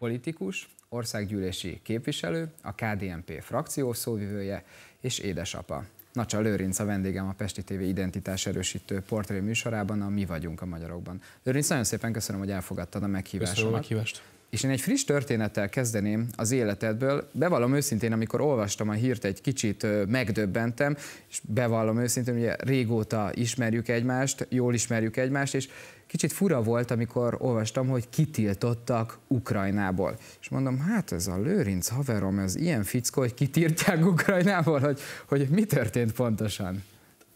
Politikus, országgyűlési képviselő, a KDNP frakció szóvivője és édesapa. Nacsa Lőrinc a vendégem a Pesti TV identitás erősítő portré műsorában, a Mi vagyunk a magyarokban. Lőrinc, nagyon szépen köszönöm, hogy elfogadtad a Köszönöm a meghívást. És én egy friss történettel kezdeném az életedből. Bevallom őszintén, amikor olvastam a hírt, egy kicsit megdöbbentem, és bevallom őszintén, ugye régóta ismerjük egymást, jól ismerjük egymást, és kicsit fura volt, amikor olvastam, hogy kitiltottak Ukrajnából. És mondom, hát ez a Lőrinc haverom, ez ilyen fickó, hogy kitiltják Ukrajnából, hogy, hogy mi történt pontosan?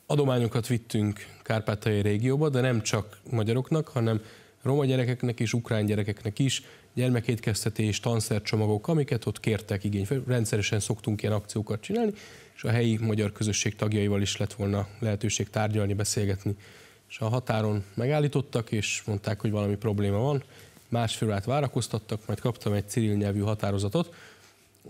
Adományokat vittünk Kárpátai régióba, de nem csak magyaroknak, hanem roma gyerekeknek és ukrán gyerekeknek is, gyermekétkeztetés, tanszercsomagok, amiket ott kértek igény. Rendszeresen szoktunk ilyen akciókat csinálni, és a helyi magyar közösség tagjaival is lett volna lehetőség tárgyalni, beszélgetni. És a határon megállítottak, és mondták, hogy valami probléma van. Másfél órát várakoztattak, majd kaptam egy civil nyelvű határozatot,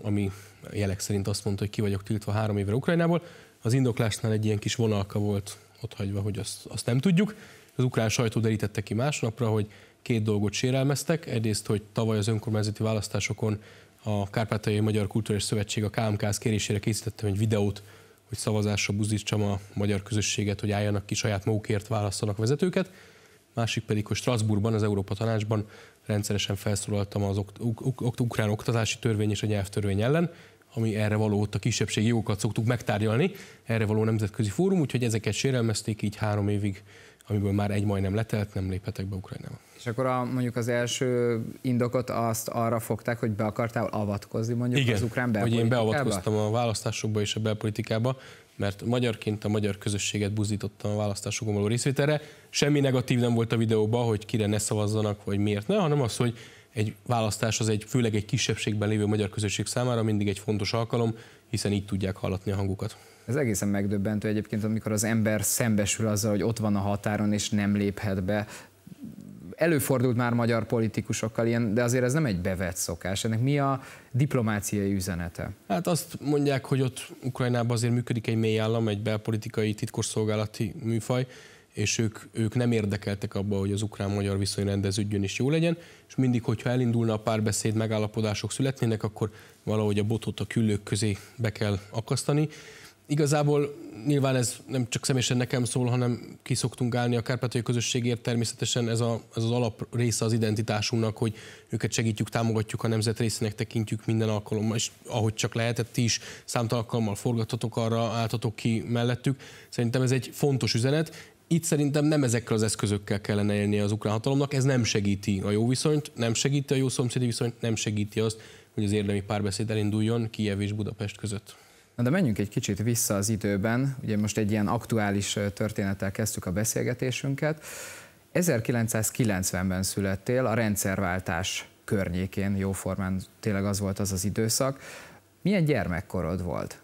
ami jelek szerint azt mondta, hogy ki vagyok tiltva három évre Ukrajnából. Az indoklásnál egy ilyen kis vonalka volt ott hagyva, hogy azt, azt nem tudjuk. Az ukrán sajtó derítette ki másnapra, hogy két dolgot sérelmeztek. Egyrészt, hogy tavaly az önkormányzati választásokon a Kárpátaljai Magyar Kulturális Szövetség a kmk kérésére készítettem egy videót, hogy szavazásra buzdítsam a magyar közösséget, hogy álljanak ki saját magukért, választanak vezetőket. Másik pedig, hogy Strasbourgban, az Európa Tanácsban rendszeresen felszólaltam az ukrán oktatási törvény és a nyelvtörvény ellen ami erre való, ott a kisebbségi jogokat szoktuk megtárgyalni, erre való nemzetközi fórum, úgyhogy ezeket sérelmezték így három évig, amiből már egy majdnem letelt, nem léphetek be Ukrajnába. És akkor a, mondjuk az első indokot azt arra fogták, hogy be akartál avatkozni mondjuk Igen, az ukrán hogy én beavatkoztam a választásokba és a belpolitikába, mert magyarként a magyar közösséget buzdítottam a választásokon való részvételre. Semmi negatív nem volt a videóban, hogy kire ne szavazzanak, vagy miért ne, hanem az, hogy egy választás az egy, főleg egy kisebbségben lévő magyar közösség számára mindig egy fontos alkalom, hiszen így tudják hallatni a hangukat. Ez egészen megdöbbentő egyébként, amikor az ember szembesül azzal, hogy ott van a határon és nem léphet be. Előfordult már magyar politikusokkal ilyen, de azért ez nem egy bevett szokás. Ennek mi a diplomáciai üzenete? Hát azt mondják, hogy ott Ukrajnában azért működik egy mély állam, egy belpolitikai titkosszolgálati műfaj, és ők, ők nem érdekeltek abba, hogy az ukrán-magyar viszony rendeződjön és jó legyen, és mindig, hogyha elindulna a párbeszéd, megállapodások születnének, akkor valahogy a botot a küllők közé be kell akasztani. Igazából nyilván ez nem csak személyesen nekem szól, hanem szoktunk állni a kárpátai közösségért, természetesen ez, a, ez az alap része az identitásunknak, hogy őket segítjük, támogatjuk, a nemzet részének tekintjük minden alkalommal, és ahogy csak lehetett, ti is számtalan alkalommal forgatotok arra, álltatok ki mellettük. Szerintem ez egy fontos üzenet, itt szerintem nem ezekkel az eszközökkel kellene élni az ukrán hatalomnak, ez nem segíti a jó viszonyt, nem segíti a jó szomszédi viszonyt, nem segíti azt, hogy az érdemi párbeszéd elinduljon Kijev és Budapest között. Na de menjünk egy kicsit vissza az időben, ugye most egy ilyen aktuális történettel kezdtük a beszélgetésünket. 1990-ben születtél, a rendszerváltás környékén, jóformán tényleg az volt az az időszak. Milyen gyermekkorod volt?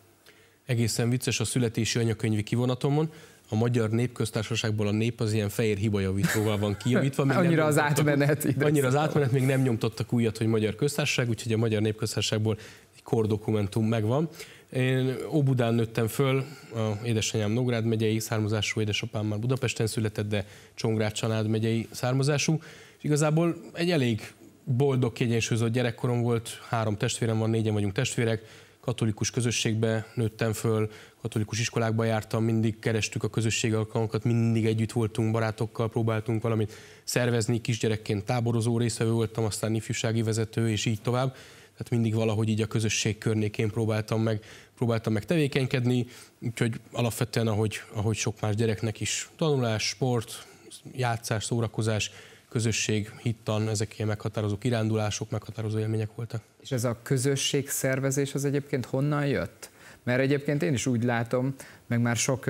Egészen vicces a születési anyakönyvi kivonatomon a Magyar Népköztársaságból a nép az ilyen fehér hibajavítóval van kijavítva. Még annyira az átmenet. annyira az átmenet, még nem nyomtottak újat, hogy Magyar Köztársaság, úgyhogy a Magyar Népköztársaságból egy kordokumentum megvan. Én Óbudán nőttem föl, a édesanyám Nógrád megyei származású, édesapám már Budapesten született, de Csongrád család megyei származású. És igazából egy elég boldog, kiegyensúlyozott gyerekkorom volt, három testvérem van, négyen vagyunk testvérek, katolikus közösségbe nőttem föl, katolikus iskolákba jártam, mindig kerestük a közösség alkalmakat, mindig együtt voltunk, barátokkal próbáltunk valamit szervezni, kisgyerekként táborozó részvevő voltam, aztán ifjúsági vezető, és így tovább. Tehát mindig valahogy így a közösség környékén próbáltam meg, próbáltam meg tevékenykedni, úgyhogy alapvetően, ahogy, ahogy sok más gyereknek is, tanulás, sport, játszás, szórakozás, közösség, hittan, ezek ilyen meghatározó kirándulások, meghatározó élmények voltak. És ez a közösség szervezés az egyébként honnan jött? Mert egyébként én is úgy látom, meg már sok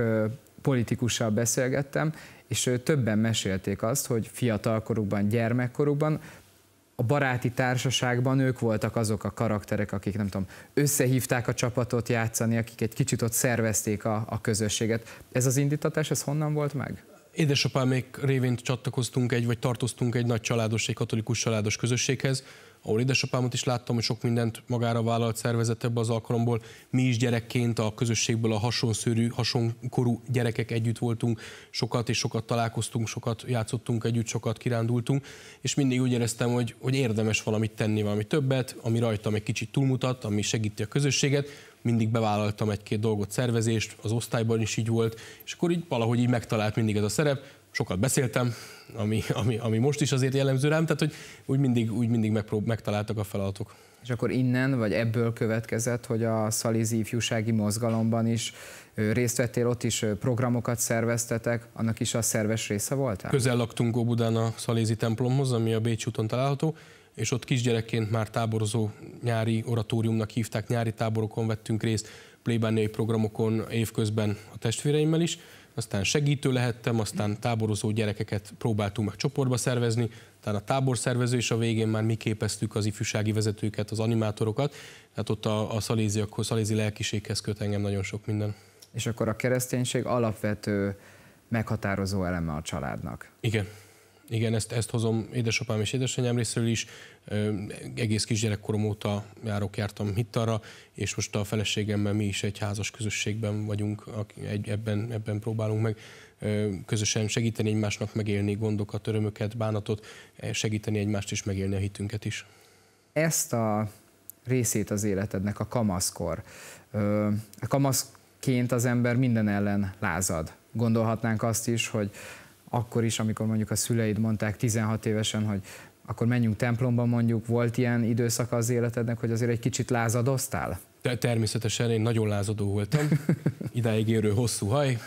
politikussal beszélgettem, és többen mesélték azt, hogy fiatalkorukban, gyermekkorukban a baráti társaságban ők voltak azok a karakterek, akik nem tudom, összehívták a csapatot játszani, akik egy kicsit ott szervezték a, a közösséget. Ez az indítatás, ez honnan volt meg? Édesapámék révén csatlakoztunk egy, vagy tartoztunk egy nagy családos, egy katolikus családos közösséghez, ahol édesapámot is láttam, hogy sok mindent magára vállalt szervezett ebbe az alkalomból. Mi is gyerekként a közösségből a hasonszörű, hasonkorú gyerekek együtt voltunk, sokat és sokat találkoztunk, sokat játszottunk együtt, sokat kirándultunk, és mindig úgy éreztem, hogy, hogy érdemes valamit tenni, valami többet, ami rajtam egy kicsit túlmutat, ami segíti a közösséget, mindig bevállaltam egy-két dolgot, szervezést, az osztályban is így volt, és akkor így valahogy így megtalált mindig ez a szerep, sokat beszéltem, ami, ami, ami most is azért jellemző rám, tehát hogy úgy mindig, úgy mindig megprób- megtaláltak a feladatok. És akkor innen, vagy ebből következett, hogy a Szalizi ifjúsági mozgalomban is részt vettél, ott is programokat szerveztetek, annak is a szerves része voltál? Közel laktunk Óbudán a Szalézi templomhoz, ami a Bécsi úton található, és ott kisgyerekként már táborozó nyári oratóriumnak hívták, nyári táborokon vettünk részt, plébániai programokon évközben a testvéreimmel is, aztán segítő lehettem, aztán táborozó gyerekeket próbáltunk meg csoportba szervezni, tehát a táborszervező, és a végén már mi képeztük az ifjúsági vezetőket, az animátorokat, tehát ott a, a akkor szalézi lelkiséghez köt engem nagyon sok minden. És akkor a kereszténység alapvető meghatározó eleme a családnak. Igen. Igen, ezt, ezt hozom édesapám és édesanyám részéről is. Egész kisgyerekkorom óta járok, jártam hittarra, és most a feleségemmel mi is egy házas közösségben vagyunk, egy, ebben, ebben próbálunk meg közösen segíteni egymásnak megélni gondokat, örömöket, bánatot, e, segíteni egymást és megélni a hitünket is. Ezt a részét az életednek a kamaszkor. A kamaszként az ember minden ellen lázad. Gondolhatnánk azt is, hogy akkor is, amikor mondjuk a szüleid mondták 16 évesen, hogy akkor menjünk templomba mondjuk, volt ilyen időszaka az életednek, hogy azért egy kicsit lázadoztál? De természetesen én nagyon lázadó voltam, idáig érő hosszú haj,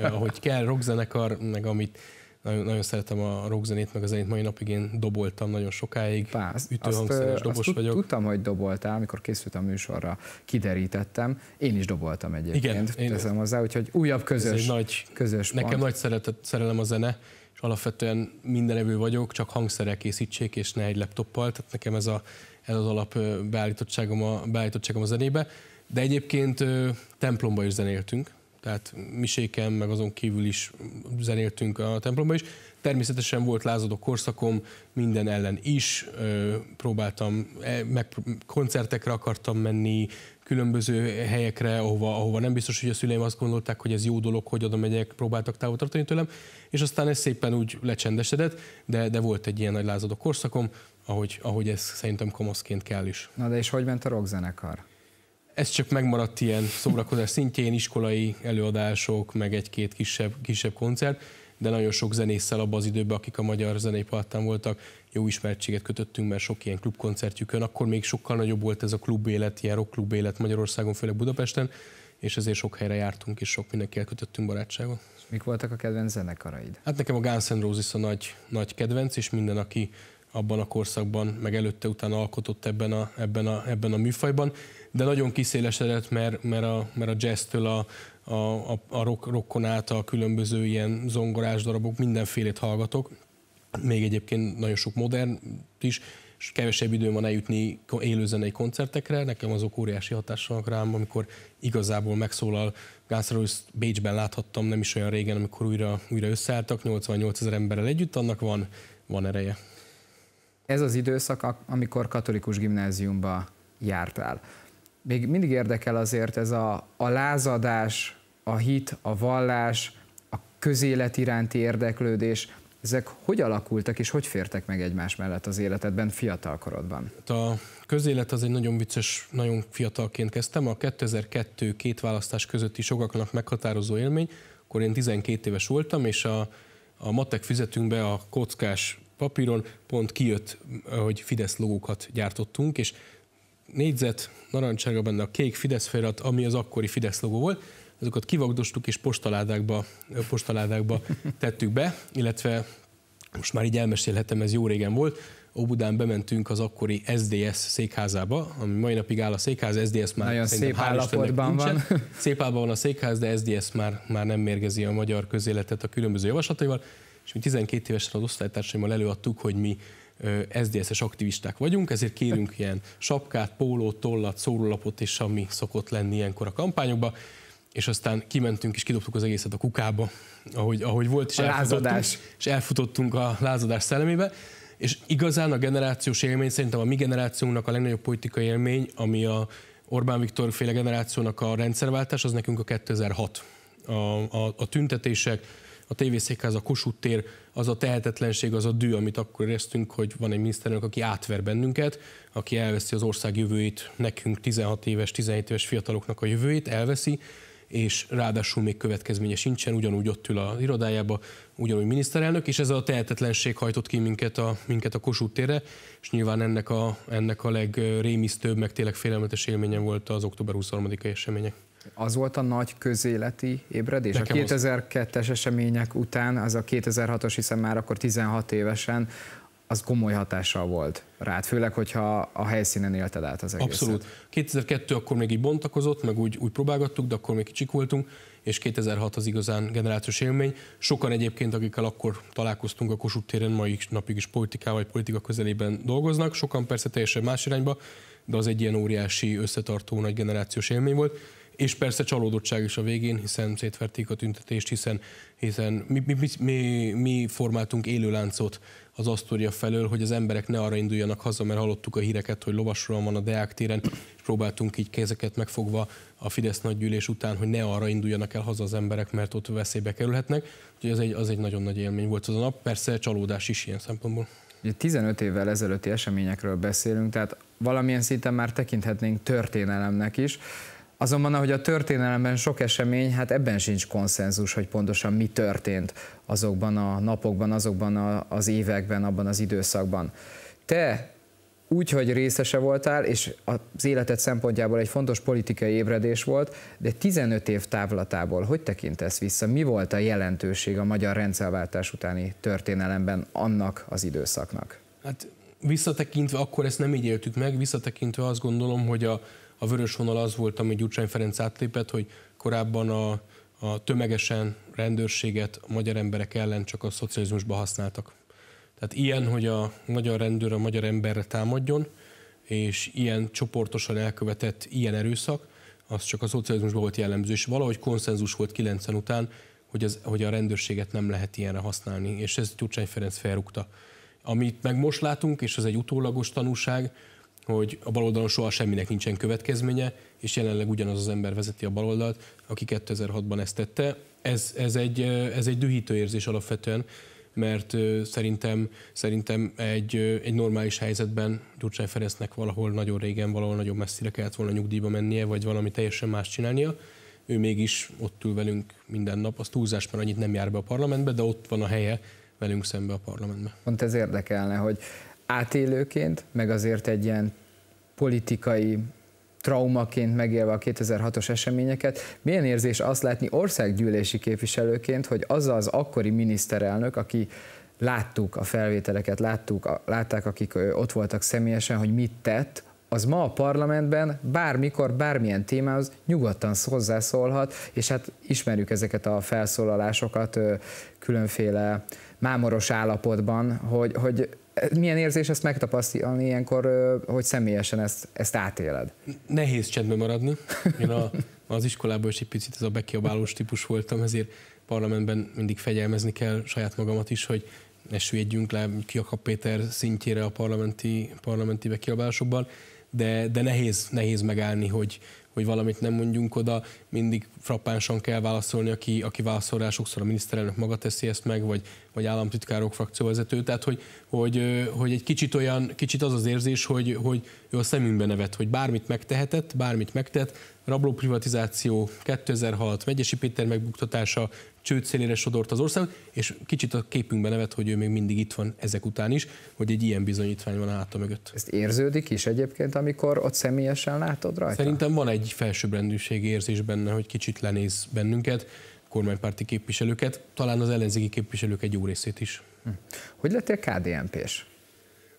ahogy kell, rockzenekar, meg amit nagyon, nagyon szeretem a rockzenét, meg a zenét mai napig én doboltam nagyon sokáig. Pász, ütőhangszeres azt, dobos azt vagyok. Tudtam, hogy doboltál, amikor készültem a műsorra, kiderítettem. Én is doboltam egyébként. Igen, én teszem hozzá, úgyhogy újabb közös, ez nagy, közös Nekem pont. nagy szeretet, szerelem a zene, és alapvetően mindenevő vagyok, csak hangszerek készítsék, és ne egy laptoppal. Tehát nekem ez, a, ez az alap beállítottságom a, beállítottságom a zenébe. De egyébként templomba is zenéltünk, tehát miséken, meg azon kívül is zenéltünk a templomba is. Természetesen volt lázadó korszakom, minden ellen is próbáltam, e, meg koncertekre akartam menni, különböző helyekre, ahova, ahova nem biztos, hogy a szüleim azt gondolták, hogy ez jó dolog, hogy oda megyek, próbáltak távol tartani tőlem, és aztán ez szépen úgy lecsendesedett, de, de volt egy ilyen nagy lázadó korszakom, ahogy, ahogy ez szerintem komaszként kell is. Na de és hogy ment a rockzenekar? ez csak megmaradt ilyen szórakozás szintjén, iskolai előadások, meg egy-két kisebb, kisebb koncert, de nagyon sok zenésszel abban az időben, akik a magyar zenei voltak, jó ismertséget kötöttünk, mert sok ilyen klubkoncertjükön, akkor még sokkal nagyobb volt ez a élet, ilyen rockklubélet Magyarországon, főleg Budapesten, és ezért sok helyre jártunk, és sok mindenkivel kötöttünk barátságot. És mik voltak a kedvenc zenekaraid? Hát nekem a Guns N' Roses a nagy, nagy kedvenc, és minden, aki abban a korszakban, meg előtte utána alkotott ebben a, ebben a, ebben a műfajban, de nagyon kiszélesedett, mert, mert, a, mert a jazztől a, a, a, a rock, rockon át a különböző ilyen zongorás darabok, mindenfélét hallgatok, még egyébként nagyon sok modern is, és kevesebb időm van eljutni élőzenei koncertekre, nekem azok óriási hatással rám, amikor igazából megszólal Guns Roses Bécsben láthattam nem is olyan régen, amikor újra, újra összeálltak, 88 ezer emberrel együtt, annak van, van ereje ez az időszak, amikor katolikus gimnáziumba jártál. Még mindig érdekel azért ez a, a lázadás, a hit, a vallás, a közélet iránti érdeklődés, ezek hogy alakultak és hogy fértek meg egymás mellett az életedben fiatalkorodban? Hát a közélet az egy nagyon vicces, nagyon fiatalként kezdtem. A 2002 két választás közötti sokaknak meghatározó élmény, akkor én 12 éves voltam, és a, a matek füzetünkbe a kockás papíron pont kijött, hogy Fidesz logókat gyártottunk, és négyzet, narancsága benne a kék Fidesz felirat, ami az akkori Fidesz logó volt, azokat kivagdostuk és postaládákba, postaládákba tettük be, illetve most már így elmesélhetem, ez jó régen volt, Óbudán bementünk az akkori SDS székházába, ami mai napig áll a székház, SDS már Nagyon szép állapotban van. Szép állapotban van a székház, de SDS már, már nem mérgezi a magyar közéletet a különböző javaslataival és mi 12 évesen az osztálytársaimmal előadtuk, hogy mi SZDSZ-es aktivisták vagyunk, ezért kérünk ilyen sapkát, pólót, tollat, szórólapot és ami szokott lenni ilyenkor a kampányokba, és aztán kimentünk és kidobtuk az egészet a kukába, ahogy, ahogy volt, és, a lázadás. és elfutottunk a lázadás szellemébe. És igazán a generációs élmény, szerintem a mi generációnknak a legnagyobb politikai élmény, ami a Orbán Viktor féle generációnak a rendszerváltás, az nekünk a 2006. A, a, a tüntetések, a tévészékház, a Kossuth tér, az a tehetetlenség, az a dű, amit akkor éreztünk, hogy van egy miniszterelnök, aki átver bennünket, aki elveszi az ország jövőjét, nekünk 16 éves, 17 éves fiataloknak a jövőjét, elveszi, és ráadásul még következménye sincsen, ugyanúgy ott ül az irodájába, ugyanúgy miniszterelnök, és ez a tehetetlenség hajtott ki minket a, minket a Kossuth térre, és nyilván ennek a, ennek a legrémisztőbb, meg tényleg félelmetes élményem volt az október 23-ai események az volt a nagy közéleti ébredés. Nekem a 2002-es események után, az a 2006-os, hiszen már akkor 16 évesen, az komoly hatással volt rád, főleg, hogyha a helyszínen élted át az egészet. Abszolút. 2002 akkor még így bontakozott, meg úgy, úgy próbálgattuk, de akkor még kicsik voltunk, és 2006 az igazán generációs élmény. Sokan egyébként, akikkel akkor találkoztunk a Kossuth téren, mai napig is politikával, vagy politika közelében dolgoznak, sokan persze teljesen más irányba, de az egy ilyen óriási összetartó nagy generációs élmény volt és persze csalódottság is a végén, hiszen szétverték a tüntetést, hiszen, hiszen mi, mi, mi, mi formáltunk élőláncot az Asztória felől, hogy az emberek ne arra induljanak haza, mert hallottuk a híreket, hogy lovasról van a Deák téren, és próbáltunk így kezeket megfogva a Fidesz nagygyűlés után, hogy ne arra induljanak el haza az emberek, mert ott veszélybe kerülhetnek. Úgyhogy az egy, az egy nagyon nagy élmény volt az a nap, persze csalódás is ilyen szempontból. 15 évvel ezelőtti eseményekről beszélünk, tehát valamilyen szinten már tekinthetnénk történelemnek is. Azonban, ahogy a történelemben sok esemény, hát ebben sincs konszenzus, hogy pontosan mi történt azokban a napokban, azokban a, az években, abban az időszakban. Te úgy, hogy részese voltál, és az életed szempontjából egy fontos politikai ébredés volt, de 15 év távlatából hogy tekintesz vissza? Mi volt a jelentőség a magyar rendszerváltás utáni történelemben annak az időszaknak? Hát visszatekintve, akkor ezt nem így éltük meg, visszatekintve azt gondolom, hogy a, a vörös vonal az volt, ami Gyurcsány Ferenc átlépett, hogy korábban a, a tömegesen rendőrséget a magyar emberek ellen csak a szocializmusba használtak. Tehát ilyen, hogy a magyar rendőr a magyar emberre támadjon, és ilyen csoportosan elkövetett ilyen erőszak, az csak a szocializmusban volt jellemző, és valahogy konszenzus volt 90 után, hogy, az, hogy a rendőrséget nem lehet ilyenre használni, és ez Gyurcsány Ferenc felrúgta. Amit meg most látunk, és ez egy utólagos tanúság, hogy a baloldalon soha semminek nincsen következménye, és jelenleg ugyanaz az ember vezeti a baloldalt, aki 2006-ban ezt tette. Ez, ez, egy, eh, ez egy dühítő érzés alapvetően, mert eh, szerintem, szerintem egy, eh, egy normális helyzetben Gyurcsány Ferencnek valahol nagyon régen, valahol nagyon messzire kellett volna nyugdíjba mennie, vagy valami teljesen más csinálnia. Ő mégis ott ül velünk minden nap, az túlzás, mert annyit nem jár be a parlamentbe, de ott van a helye velünk szembe a parlamentbe. Pont ez érdekelne, hogy átélőként, meg azért egy ilyen politikai traumaként megélve a 2006-os eseményeket. Milyen érzés azt látni országgyűlési képviselőként, hogy az az akkori miniszterelnök, aki láttuk a felvételeket, láttuk, látták, akik ott voltak személyesen, hogy mit tett, az ma a parlamentben bármikor, bármilyen témához nyugodtan hozzászólhat, és hát ismerjük ezeket a felszólalásokat különféle mámoros állapotban, hogy, hogy milyen érzés ezt megtapasztalni ilyenkor, hogy személyesen ezt, ezt átéled? Nehéz csendben maradni. Én a, az iskolában is egy picit ez a bekiabálós típus voltam, ezért parlamentben mindig fegyelmezni kell saját magamat is, hogy ne süllyedjünk le Kiakap Péter szintjére a parlamenti, parlamenti bekiabálásokban, de, de nehéz, nehéz megállni, hogy, hogy valamit nem mondjunk oda, mindig frappánsan kell válaszolni, aki, aki válaszol rá, sokszor a miniszterelnök maga teszi ezt meg, vagy vagy államtitkárok frakcióvezető, tehát hogy, hogy, hogy egy kicsit olyan, kicsit az az érzés, hogy, hogy ő a szemünkbe nevet, hogy bármit megtehetett, bármit megtett, rabló privatizáció, 2006, Megyesi Péter megbuktatása, csőd szélére sodort az ország, és kicsit a képünkbe nevet, hogy ő még mindig itt van ezek után is, hogy egy ilyen bizonyítvány van a mögött. Ezt érződik is egyébként, amikor ott személyesen látod rajta? Szerintem van egy felsőbbrendűség érzés benne, hogy kicsit lenéz bennünket kormánypárti képviselőket, talán az ellenzéki képviselők egy jó részét is. Hm. Hogy lettél KDNP-s?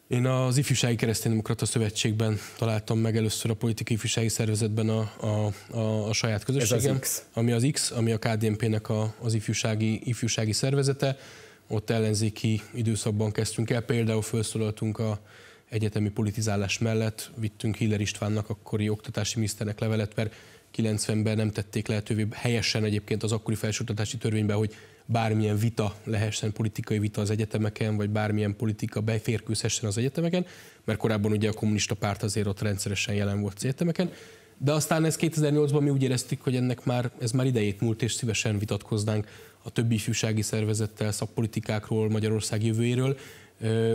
Én az Ifjúsági Kereszténydemokrata Szövetségben találtam meg először a politikai ifjúsági szervezetben a, a, a, a saját közösségem, Ez az X. ami az X, ami a KDNP-nek a, az ifjúsági, ifjúsági szervezete. Ott ellenzéki időszakban kezdtünk el, például felszólaltunk a egyetemi politizálás mellett, vittünk Hiller Istvánnak, akkori oktatási miniszternek levelet, mert 90-ben nem tették lehetővé, helyesen egyébként az akkori felsőoktatási törvényben, hogy bármilyen vita lehessen, politikai vita az egyetemeken, vagy bármilyen politika beférkőzhessen az egyetemeken, mert korábban ugye a kommunista párt azért ott rendszeresen jelen volt az egyetemeken, de aztán ez 2008-ban mi úgy éreztük, hogy ennek már, ez már idejét múlt, és szívesen vitatkoznánk a többi ifjúsági szervezettel, szakpolitikákról, Magyarország jövőjéről,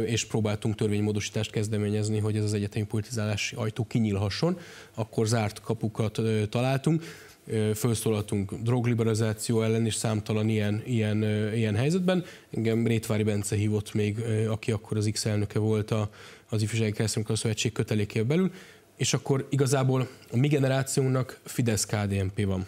és próbáltunk törvénymódosítást kezdeményezni, hogy ez az egyetemi politizálási ajtó kinyílhasson, akkor zárt kapukat találtunk felszólaltunk drogliberalizáció ellen is számtalan ilyen, ilyen, ilyen helyzetben. Engem Rétvári Bence hívott még, aki akkor az X elnöke volt a, az Ifjúsági Keresztényekkel Szövetség kötelékével belül, és akkor igazából a mi generációnknak fidesz KDMP van.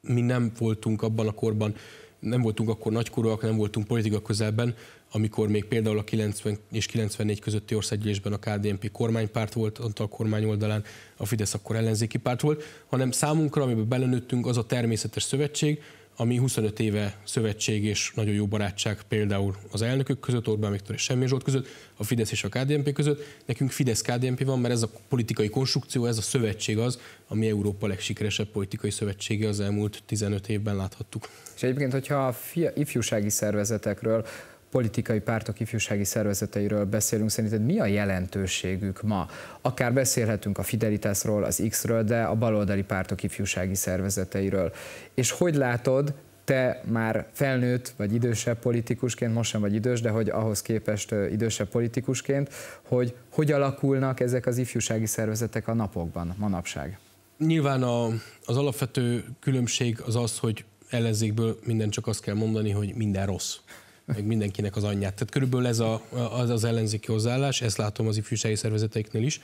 Mi nem voltunk abban a korban, nem voltunk akkor nagykorúak, nem voltunk politika közelben, amikor még például a 90 és 94 közötti országgyűlésben a KDNP kormánypárt volt, a kormány oldalán, a Fidesz akkor ellenzéki párt volt, hanem számunkra, amiben belenőttünk, az a természetes szövetség, ami 25 éve szövetség és nagyon jó barátság például az elnökök között, Orbán Viktor és Semmi Zsolt között, a Fidesz és a KDNP között. Nekünk Fidesz-KDNP van, mert ez a politikai konstrukció, ez a szövetség az, ami Európa legsikeresebb politikai szövetsége az elmúlt 15 évben láthattuk. És egyébként, hogyha a ifjúsági szervezetekről politikai pártok ifjúsági szervezeteiről beszélünk, szerinted mi a jelentőségük ma? Akár beszélhetünk a Fidelitásról, az X-ről, de a baloldali pártok ifjúsági szervezeteiről. És hogy látod, te már felnőtt vagy idősebb politikusként, most sem vagy idős, de hogy ahhoz képest idősebb politikusként, hogy hogy alakulnak ezek az ifjúsági szervezetek a napokban, manapság? Nyilván a, az alapvető különbség az az, hogy ellenzékből minden csak azt kell mondani, hogy minden rossz meg mindenkinek az anyját. Tehát körülbelül ez a, az, az ellenzéki hozzáállás, ezt látom az ifjúsági szervezeteiknél is.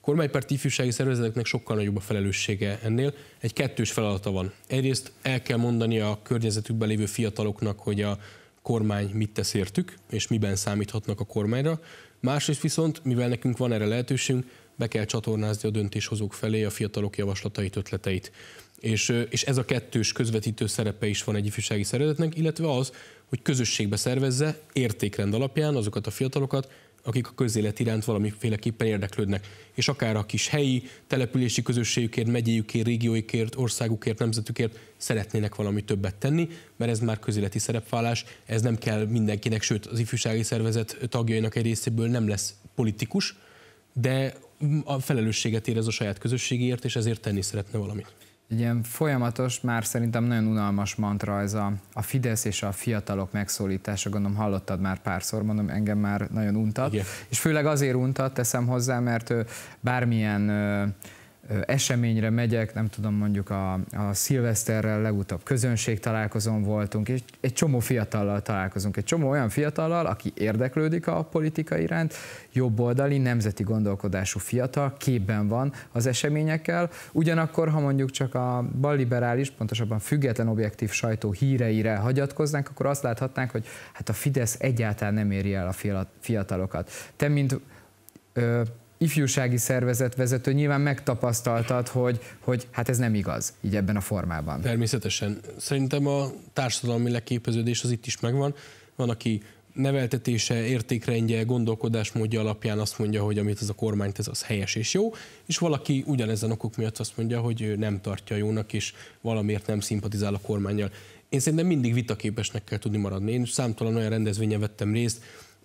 Kormánypárt ifjúsági szervezeteknek sokkal nagyobb a felelőssége ennél. Egy kettős feladata van. Egyrészt el kell mondani a környezetükben lévő fiataloknak, hogy a kormány mit tesz értük, és miben számíthatnak a kormányra. Másrészt viszont, mivel nekünk van erre lehetőségünk, be kell csatornázni a döntéshozók felé a fiatalok javaslatait, ötleteit. És, és ez a kettős közvetítő szerepe is van egy ifjúsági szervezetnek, illetve az, hogy közösségbe szervezze értékrend alapján azokat a fiatalokat, akik a közélet iránt valamiféleképpen érdeklődnek. És akár a kis helyi, települési közösségükért, megyéjükért, régióikért, országukért, nemzetükért szeretnének valami többet tenni, mert ez már közéleti szerepvállás, ez nem kell mindenkinek, sőt az ifjúsági szervezet tagjainak egy részéből nem lesz politikus, de a felelősséget érez a saját közösségért, és ezért tenni szeretne valamit. Egy ilyen folyamatos, már szerintem nagyon unalmas mantra ez a, a Fidesz és a fiatalok megszólítása, gondolom hallottad már párszor, mondom, engem már nagyon untat. Igen. És főleg azért untat, teszem hozzá, mert bármilyen eseményre megyek, nem tudom, mondjuk a, a szilveszterrel legutóbb közönség találkozón voltunk, és egy csomó fiatallal találkozunk, egy csomó olyan fiatallal, aki érdeklődik a politika iránt, jobboldali, nemzeti gondolkodású fiatal, képben van az eseményekkel, ugyanakkor, ha mondjuk csak a balliberális, pontosabban független objektív sajtó híreire hagyatkoznánk, akkor azt láthatnánk, hogy hát a Fidesz egyáltalán nem éri el a fiatalokat. Te, mint ö, ifjúsági szervezet vezető nyilván megtapasztaltad, hogy, hogy hát ez nem igaz, így ebben a formában. Természetesen. Szerintem a társadalmi leképeződés az itt is megvan. Van, aki neveltetése, értékrendje, gondolkodásmódja alapján azt mondja, hogy amit ez a kormány tesz, az helyes és jó, és valaki ugyanezen okok miatt azt mondja, hogy ő nem tartja jónak, és valamiért nem szimpatizál a kormányjal. Én szerintem mindig vitaképesnek kell tudni maradni. Én számtalan olyan rendezvényen vettem részt,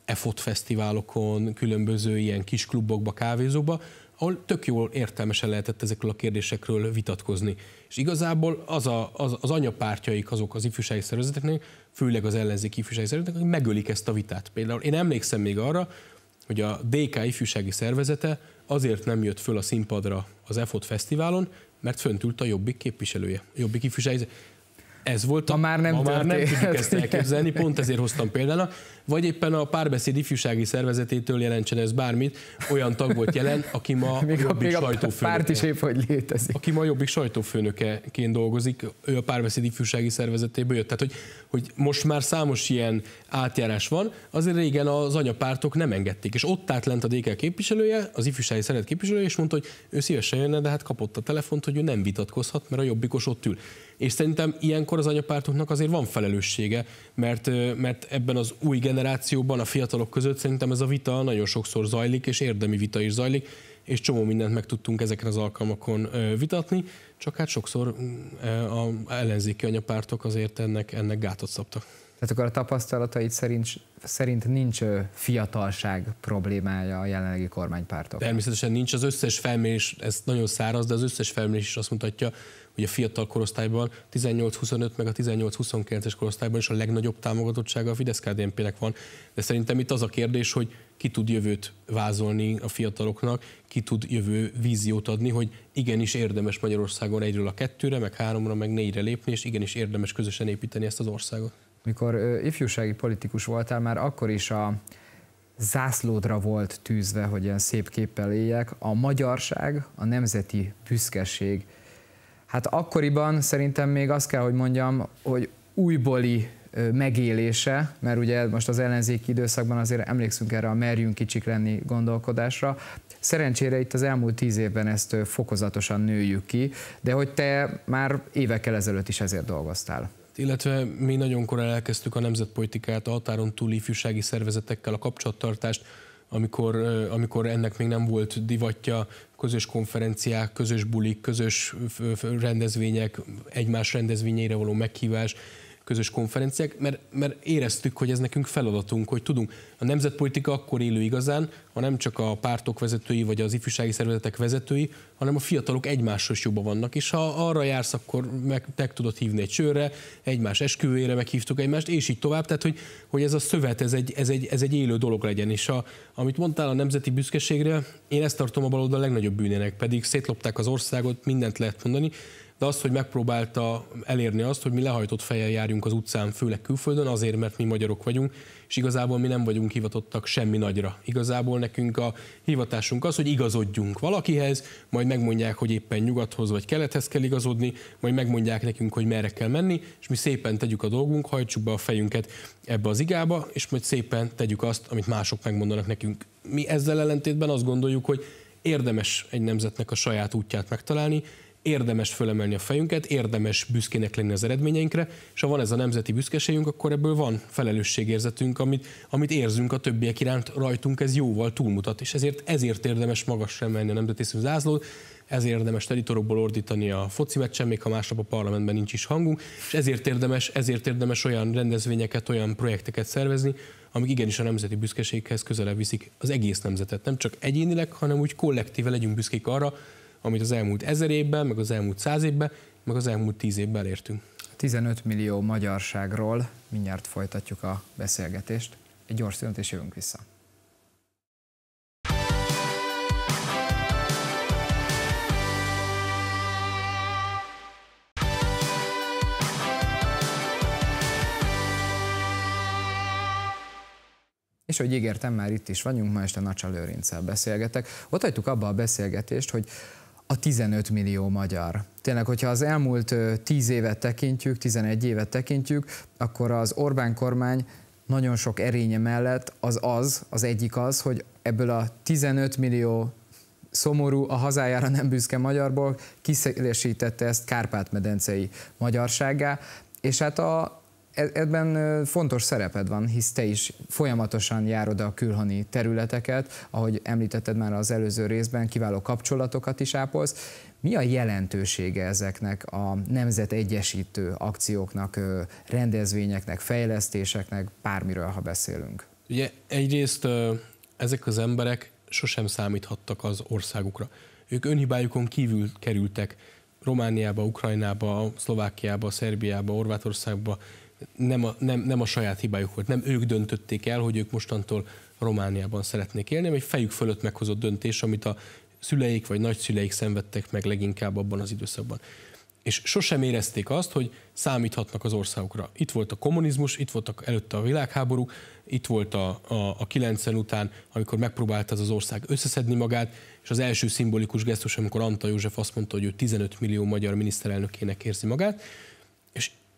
EFOT fesztiválokon, különböző ilyen kis klubokba, kávézóba, ahol tök jól értelmesen lehetett ezekről a kérdésekről vitatkozni. És igazából az, a, az, az anyapártjaik azok az ifjúsági szervezeteknek, főleg az ellenzék ifjúsági szervezeteknek, akik megölik ezt a vitát. Például én emlékszem még arra, hogy a DK ifjúsági szervezete azért nem jött föl a színpadra az EFOT fesztiválon, mert fönt ült a Jobbik képviselője, a Jobbik ifjúsági ez volt a, már nem, ma már nem tudjuk ezt elképzelni, pont ezért hoztam példának vagy éppen a párbeszéd ifjúsági szervezetétől jelentsen ez bármit, olyan tag volt jelen, aki ma még a, még a párt is épp, hogy létezik. Aki ma a jobbik sajtófőnökeként dolgozik, ő a párbeszéd ifjúsági szervezetéből jött. Tehát, hogy, hogy most már számos ilyen átjárás van, azért régen az anyapártok nem engedték. És ott állt lent a DK képviselője, az ifjúsági szervezet képviselője, és mondta, hogy ő szívesen jönne, de hát kapott a telefont, hogy ő nem vitatkozhat, mert a jobbikos ott ül. És szerintem ilyenkor az anyapártoknak azért van felelőssége, mert, mert ebben az új generációban generációban, a fiatalok között szerintem ez a vita nagyon sokszor zajlik, és érdemi vita is zajlik, és csomó mindent meg tudtunk ezeken az alkalmakon vitatni, csak hát sokszor a ellenzéki anyapártok azért ennek, ennek gátot szabtak. Tehát akkor a tapasztalataid szerint, szerint nincs fiatalság problémája a jelenlegi kormánypártok. Természetesen nincs. Az összes felmérés, ez nagyon száraz, de az összes felmérés is azt mutatja, hogy a fiatal korosztályban 18-25 meg a 18-29-es korosztályban is a legnagyobb támogatottsága a fidesz kdnp nek van. De szerintem itt az a kérdés, hogy ki tud jövőt vázolni a fiataloknak, ki tud jövő víziót adni, hogy igenis érdemes Magyarországon egyről a kettőre, meg háromra, meg négyre lépni, és igenis érdemes közösen építeni ezt az országot mikor ifjúsági politikus voltál, már akkor is a zászlódra volt tűzve, hogy ilyen szép képpel éljek, a magyarság, a nemzeti büszkeség. Hát akkoriban szerintem még azt kell, hogy mondjam, hogy újbóli megélése, mert ugye most az ellenzéki időszakban azért emlékszünk erre a merjünk kicsik lenni gondolkodásra. Szerencsére itt az elmúlt tíz évben ezt fokozatosan nőjük ki, de hogy te már évekkel ezelőtt is ezért dolgoztál illetve mi nagyon korán elkezdtük a nemzetpolitikát, a határon túl ifjúsági szervezetekkel a kapcsolattartást, amikor, amikor ennek még nem volt divatja, közös konferenciák, közös bulik, közös rendezvények, egymás rendezvényeire való meghívás, közös konferenciák, mert, mert éreztük, hogy ez nekünk feladatunk, hogy tudunk. A nemzetpolitika akkor élő igazán, ha nem csak a pártok vezetői vagy az ifjúsági szervezetek vezetői, hanem a fiatalok egymással is jobban vannak. És ha arra jársz, akkor meg, meg tudod hívni egy csőre, egymás esküvőjére meghívtuk egymást, és így tovább. Tehát, hogy, hogy ez a szövet, ez egy, ez, egy, ez egy élő dolog legyen. És a, amit mondtál a nemzeti büszkeségre, én ezt tartom a baloldal legnagyobb bűnének, pedig szétlopták az országot, mindent lehet mondani, de az, hogy megpróbálta elérni azt, hogy mi lehajtott fejjel járjunk az utcán, főleg külföldön, azért, mert mi magyarok vagyunk, és igazából mi nem vagyunk hivatottak semmi nagyra. Igazából nekünk a hivatásunk az, hogy igazodjunk valakihez, majd megmondják, hogy éppen nyugathoz vagy kelethez kell igazodni, majd megmondják nekünk, hogy merre kell menni, és mi szépen tegyük a dolgunk, hajtsuk be a fejünket ebbe az igába, és majd szépen tegyük azt, amit mások megmondanak nekünk. Mi ezzel ellentétben azt gondoljuk, hogy érdemes egy nemzetnek a saját útját megtalálni, érdemes fölemelni a fejünket, érdemes büszkének lenni az eredményeinkre, és ha van ez a nemzeti büszkeségünk, akkor ebből van felelősségérzetünk, amit, amit érzünk a többiek iránt, rajtunk ez jóval túlmutat, és ezért, ezért érdemes magasra emelni a nemzeti zászlót, ezért érdemes telitorokból ordítani a foci meccsen, még ha másnap a parlamentben nincs is hangunk, és ezért érdemes, ezért érdemes olyan rendezvényeket, olyan projekteket szervezni, amik igenis a nemzeti büszkeséghez közelebb viszik az egész nemzetet. Nem csak egyénileg, hanem úgy kollektíve legyünk büszkék arra, amit az elmúlt ezer évben, meg az elmúlt száz évben, meg az elmúlt tíz évben elértünk. 15 millió magyarságról mindjárt folytatjuk a beszélgetést. Egy gyors szünet és jövünk vissza. És hogy ígértem, már itt is vagyunk, ma este Nacsa Lőrincsel beszélgetek. Ott hagytuk abba a beszélgetést, hogy a 15 millió magyar. Tényleg, hogyha az elmúlt 10 évet tekintjük, 11 évet tekintjük, akkor az Orbán kormány nagyon sok erénye mellett az az, az egyik az, hogy ebből a 15 millió szomorú, a hazájára nem büszke magyarból kiszélesítette ezt Kárpát-medencei magyarságá, és hát a, E- ebben fontos szereped van, hisz te is folyamatosan járod a külhoni területeket, ahogy említetted már az előző részben, kiváló kapcsolatokat is ápolsz. Mi a jelentősége ezeknek a nemzetegyesítő akcióknak, rendezvényeknek, fejlesztéseknek, bármiről, ha beszélünk? Ugye egyrészt ezek az emberek sosem számíthattak az országukra. Ők önhibájukon kívül kerültek Romániába, Ukrajnába, Szlovákiába, Szerbiába, Orvátországba nem a, nem, nem a saját hibájuk volt, nem ők döntötték el, hogy ők mostantól Romániában szeretnék élni, hanem egy fejük fölött meghozott döntés, amit a szüleik vagy nagyszüleik szenvedtek meg leginkább abban az időszakban. És sosem érezték azt, hogy számíthatnak az országokra. Itt volt a kommunizmus, itt voltak előtte a világháború, itt volt a, a, a 90 után, amikor megpróbált az, az ország összeszedni magát, és az első szimbolikus gesztus, amikor Anta József azt mondta, hogy ő 15 millió magyar miniszterelnökének érzi magát,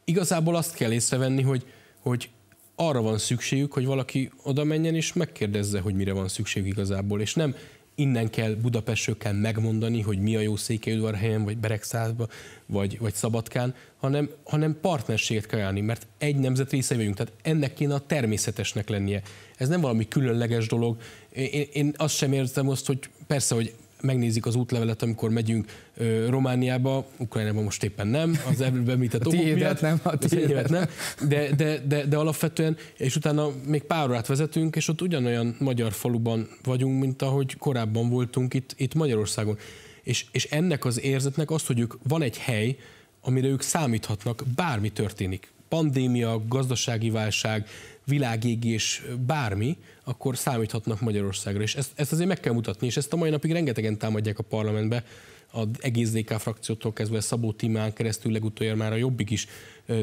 igazából azt kell észrevenni, hogy, hogy arra van szükségük, hogy valaki oda menjen és megkérdezze, hogy mire van szükség igazából, és nem innen kell Budapestről kell megmondani, hogy mi a jó Székelyudvarhelyen, vagy Beregszázba, vagy, vagy Szabadkán, hanem, hanem partnerséget kell állni, mert egy nemzet része vagyunk, tehát ennek kéne a természetesnek lennie. Ez nem valami különleges dolog. Én, én azt sem érzem azt, hogy persze, hogy megnézik az útlevelet, amikor megyünk ö, Romániába, Ukrajnában most éppen nem, az előbb említett okok miatt, nem, a tiédet nem, de, de, de, de alapvetően, és utána még pár órát vezetünk, és ott ugyanolyan magyar faluban vagyunk, mint ahogy korábban voltunk itt, itt Magyarországon. És, és ennek az érzetnek az, hogy ők van egy hely, amire ők számíthatnak, bármi történik pandémia, gazdasági válság, világégés, bármi, akkor számíthatnak Magyarországra. És ezt, ezt azért meg kell mutatni, és ezt a mai napig rengetegen támadják a parlamentbe, az egész DK frakciótól kezdve Szabó Timán keresztül legutoljára már a Jobbik is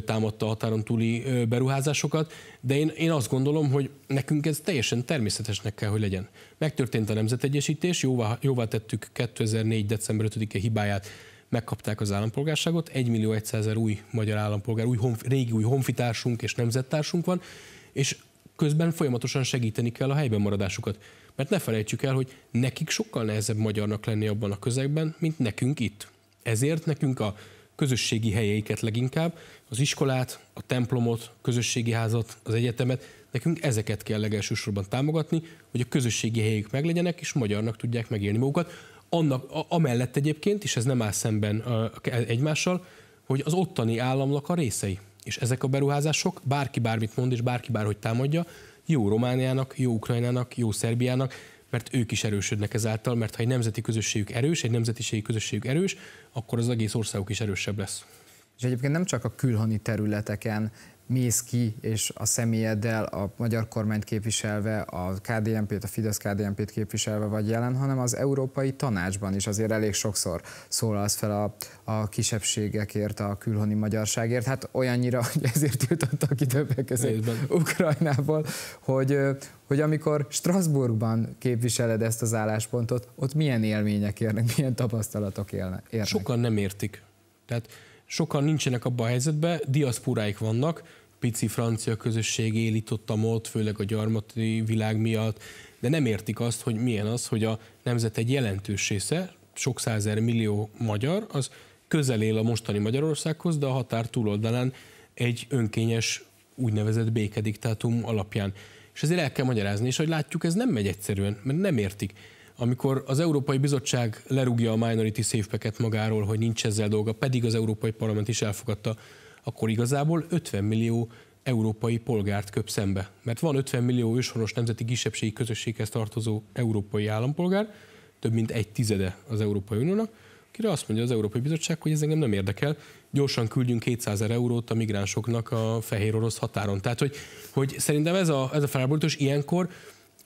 támadta a határon túli beruházásokat, de én, én azt gondolom, hogy nekünk ez teljesen természetesnek kell, hogy legyen. Megtörtént a nemzetegyesítés, jóvá, jóvá tettük 2004. december 5-e hibáját megkapták az állampolgárságot, 1 millió 100 ezer új magyar állampolgár, új honf, régi új honfitársunk és nemzettársunk van, és közben folyamatosan segíteni kell a helyben maradásukat. Mert ne felejtsük el, hogy nekik sokkal nehezebb magyarnak lenni abban a közegben, mint nekünk itt. Ezért nekünk a közösségi helyeiket leginkább, az iskolát, a templomot, közösségi házat, az egyetemet, nekünk ezeket kell legelsősorban támogatni, hogy a közösségi helyük meglegyenek, és magyarnak tudják megélni magukat annak, a, amellett egyébként, és ez nem áll szemben a, egymással, hogy az ottani államnak a részei. És ezek a beruházások, bárki bármit mond, és bárki bárhogy támadja, jó Romániának, jó Ukrajnának, jó Szerbiának, mert ők is erősödnek ezáltal, mert ha egy nemzeti közösségük erős, egy nemzetiségi közösségük erős, akkor az egész országuk is erősebb lesz. És egyébként nem csak a külhoni területeken mész ki, és a személyeddel a magyar kormányt képviselve, a kdmp t a fidesz kdmp t képviselve vagy jelen, hanem az Európai Tanácsban is azért elég sokszor szólalsz fel a, a kisebbségekért, a külhoni magyarságért. Hát olyannyira, hogy ezért tiltottak ki többek között Ukrajnából, hogy, hogy amikor Strasbourgban képviseled ezt az álláspontot, ott milyen élmények érnek, milyen tapasztalatok érnek? Sokan nem értik. Tehát sokan nincsenek abban a helyzetben, diaszpóráik vannak, pici francia közösség él ott, ott, főleg a gyarmati világ miatt, de nem értik azt, hogy milyen az, hogy a nemzet egy jelentős része, sok százer millió magyar, az közel él a mostani Magyarországhoz, de a határ túloldalán egy önkényes úgynevezett békediktátum alapján. És ezért el kell magyarázni, és hogy látjuk, ez nem megy egyszerűen, mert nem értik amikor az Európai Bizottság lerúgja a minority safe magáról, hogy nincs ezzel dolga, pedig az Európai Parlament is elfogadta, akkor igazából 50 millió európai polgárt köp szembe. Mert van 50 millió őshonos nemzeti kisebbségi közösséghez tartozó európai állampolgár, több mint egy tizede az Európai Uniónak, akire azt mondja az Európai Bizottság, hogy ez engem nem érdekel, gyorsan küldjünk 200 ezer eurót a migránsoknak a fehér orosz határon. Tehát, hogy, hogy szerintem ez a, ez a felborítós ilyenkor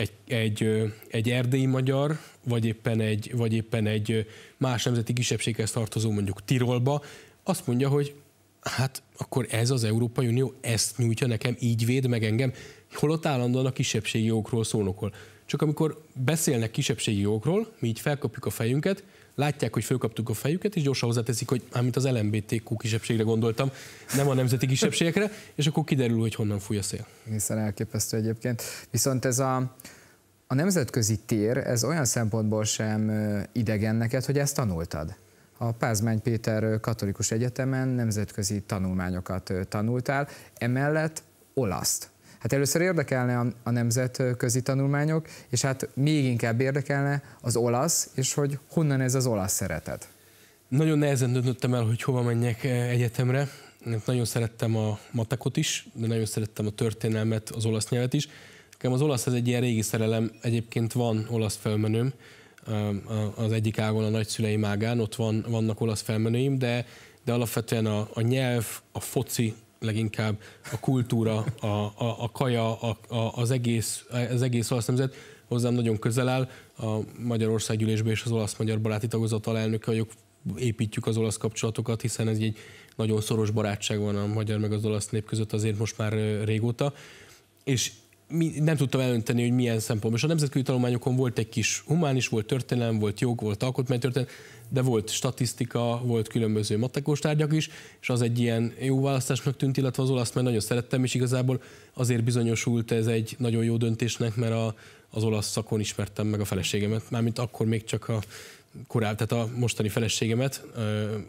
egy, egy, egy erdélyi magyar, vagy éppen egy, vagy éppen egy más nemzeti kisebbséghez tartozó mondjuk Tirolba, azt mondja, hogy hát akkor ez az Európai Unió ezt nyújtja nekem, így véd meg engem, holott állandóan a kisebbségi jogokról szólnokol. Csak amikor beszélnek kisebbségi jogokról, mi így felkapjuk a fejünket, látják, hogy fölkaptuk a fejüket, és gyorsan hozzáteszik, hogy ám mint az LMBTQ kisebbségre gondoltam, nem a nemzeti kisebbségekre, és akkor kiderül, hogy honnan fúj a szél. Egészen elképesztő egyébként. Viszont ez a, a nemzetközi tér, ez olyan szempontból sem idegen neked, hogy ezt tanultad. A Pázmány Péter Katolikus Egyetemen nemzetközi tanulmányokat tanultál, emellett olaszt. Hát először érdekelne a, a nemzetközi tanulmányok, és hát még inkább érdekelne az olasz, és hogy honnan ez az olasz szeretet. Nagyon nehezen döntöttem el, hogy hova menjek e, egyetemre. Nagyon szerettem a matekot is, de nagyon szerettem a történelmet, az olasz nyelvet is. Nekem az olasz az egy ilyen régi szerelem, egyébként van olasz felmenőm, az egyik ágon a nagyszüleim ágán, ott van, vannak olasz felmenőim, de, de alapvetően a, a nyelv, a foci, leginkább a kultúra, a, a, a kaja, a, a, az egész, az egész olasz nemzet hozzám nagyon közel áll. A Magyarország gyűlésben és az olasz-magyar baráti tagozat alelnöke vagyok, építjük az olasz kapcsolatokat, hiszen ez egy nagyon szoros barátság van a magyar meg az olasz nép között azért most már régóta. És mi, nem tudtam elönteni, hogy milyen szempontból. És a nemzetközi tanulmányokon volt egy kis humán is, volt történelem, volt jog, volt alkotmánytörténelem, de volt statisztika, volt különböző matekos tárgyak is, és az egy ilyen jó választásnak tűnt, illetve az olasz, mert nagyon szerettem, és igazából azért bizonyosult ez egy nagyon jó döntésnek, mert a, az olasz szakon ismertem meg a feleségemet, mármint akkor még csak a korábbi tehát a mostani feleségemet,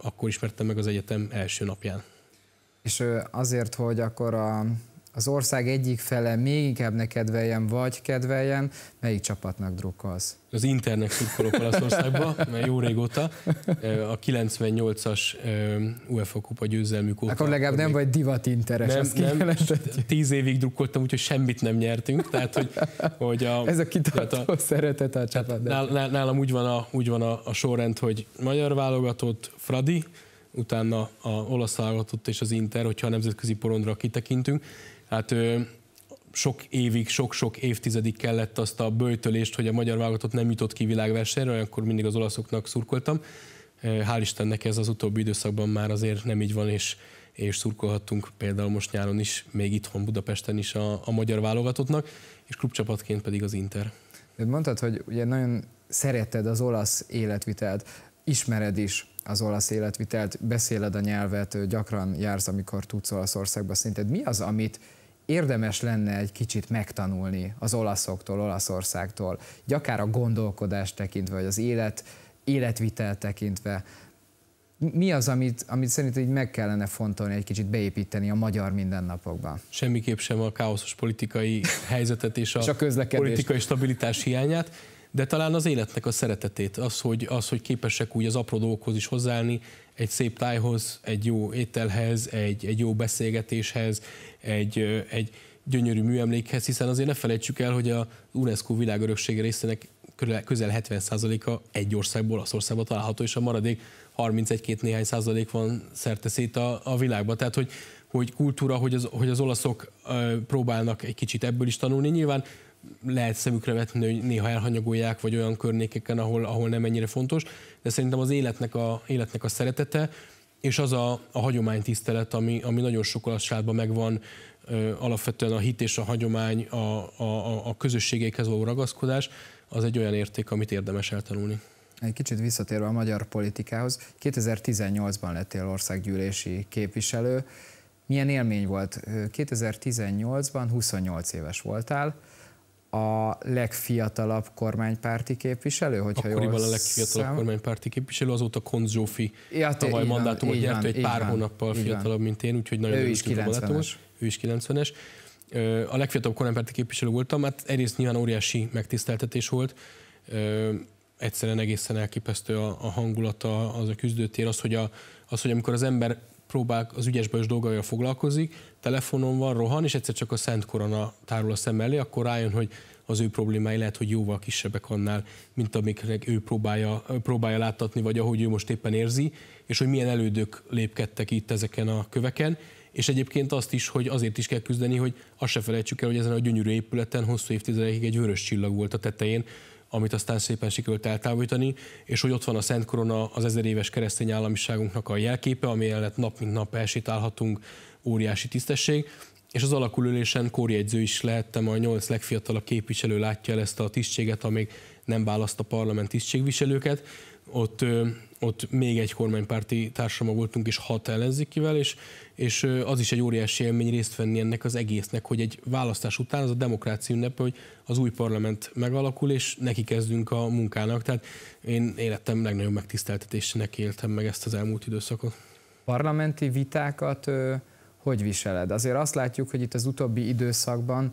akkor ismertem meg az egyetem első napján. És azért, hogy akkor a az ország egyik fele még inkább ne kedveljen, vagy kedveljen, melyik csapatnak drukkolsz? Az internet szurkolok Olaszországban, mert jó régóta, a 98-as UEFA kupa győzelmük óta. Akkor legalább nem vagy divat interes, nem, nem, tíz évig drukkoltam, úgyhogy semmit nem nyertünk. Tehát, hogy, hogy a, Ez a kitartó a, szeretet a csapat. Nál, nálam úgy van, a, úgy van a, a sorrend, hogy magyar válogatott Fradi, utána a olasz válogatott és az Inter, hogyha a nemzetközi porondra kitekintünk, hát sok évig, sok-sok évtizedig kellett azt a böjtölést, hogy a magyar válogatott nem jutott ki világversenyre, olyankor mindig az olaszoknak szurkoltam. Hál' Istennek ez az utóbbi időszakban már azért nem így van, és, és szurkolhattunk például most nyáron is, még itthon Budapesten is a, a magyar válogatottnak, és klubcsapatként pedig az Inter. De mondtad, hogy ugye nagyon szereted az olasz életvitelt, ismered is az olasz életvitelt, beszéled a nyelvet, gyakran jársz, amikor tudsz Olaszországba szinted. Mi az, amit érdemes lenne egy kicsit megtanulni az olaszoktól, Olaszországtól, gyakár akár a gondolkodást tekintve, vagy az élet, életvitel tekintve. Mi az, amit, amit szerint így meg kellene fontolni, egy kicsit beépíteni a magyar mindennapokba? Semmiképp sem a káoszos politikai helyzetet és a, és a politikai stabilitás hiányát, de talán az életnek a szeretetét, az, hogy, az, hogy képesek úgy az apró dolgokhoz is hozzáállni, egy szép tájhoz, egy jó ételhez, egy, egy jó beszélgetéshez, egy, egy gyönyörű műemlékhez, hiszen azért ne felejtsük el, hogy a UNESCO világöröksége részének közel 70%-a egy országból az országban található, és a maradék 31-2 néhány százalék van szerte szét a, a világban. Tehát, hogy, hogy kultúra, hogy az, hogy az olaszok próbálnak egy kicsit ebből is tanulni. Nyilván lehet szemükre vetni, hogy néha elhanyagolják, vagy olyan környékeken, ahol, ahol nem ennyire fontos, de szerintem az életnek a, életnek a szeretete, és az a, a hagyománytisztelet, ami, ami nagyon sok alasságban megvan, ö, alapvetően a hit és a hagyomány, a, a, a közösségekhez való ragaszkodás, az egy olyan érték, amit érdemes eltanulni. Egy kicsit visszatérve a magyar politikához, 2018-ban lettél országgyűlési képviselő. Milyen élmény volt? 2018-ban 28 éves voltál, a legfiatalabb kormánypárti képviselő, hogyha Akkoriban jól a legfiatalabb szem... kormánypárti képviselő, azóta Konz Zsófi ja, te, tavaly mandátumot nyert, egy pár van, hónappal fiatalabb, van. mint én, úgyhogy nagyon is 90-es. Ő is 90-es. A legfiatalabb kormánypárti képviselő voltam, hát egyrészt nyilván óriási megtiszteltetés volt, egyszerűen egészen elképesztő a, a hangulata, az a küzdőtér, az hogy, a, az, hogy amikor az ember próbál az ügyes bajos dolgaival foglalkozik, telefonon van, rohan, és egyszer csak a Szent Korona tárul a szem elé, akkor rájön, hogy az ő problémái lehet, hogy jóval kisebbek annál, mint amikre ő próbálja, próbálja láttatni, vagy ahogy ő most éppen érzi, és hogy milyen elődök lépkedtek itt ezeken a köveken, és egyébként azt is, hogy azért is kell küzdeni, hogy azt se felejtsük el, hogy ezen a gyönyörű épületen hosszú évtizedekig egy vörös csillag volt a tetején, amit aztán szépen sikerült eltávolítani, és hogy ott van a Szent Korona, az ezer éves keresztény államiságunknak a jelképe, ami mellett nap mint nap elsétálhatunk, óriási tisztesség, és az alakulülésen kórjegyző is lehettem, a nyolc legfiatalabb képviselő látja el ezt a tisztséget, amíg nem választ a parlament tisztségviselőket. Ott ott még egy kormánypárti társama voltunk, és hat ellenzékivel, és, és az is egy óriási élmény részt venni ennek az egésznek, hogy egy választás után az a demokrácia ünnep, hogy az új parlament megalakul, és neki kezdünk a munkának. Tehát én életem legnagyobb megtiszteltetésének éltem meg ezt az elmúlt időszakot. Parlamenti vitákat hogy viseled? Azért azt látjuk, hogy itt az utóbbi időszakban,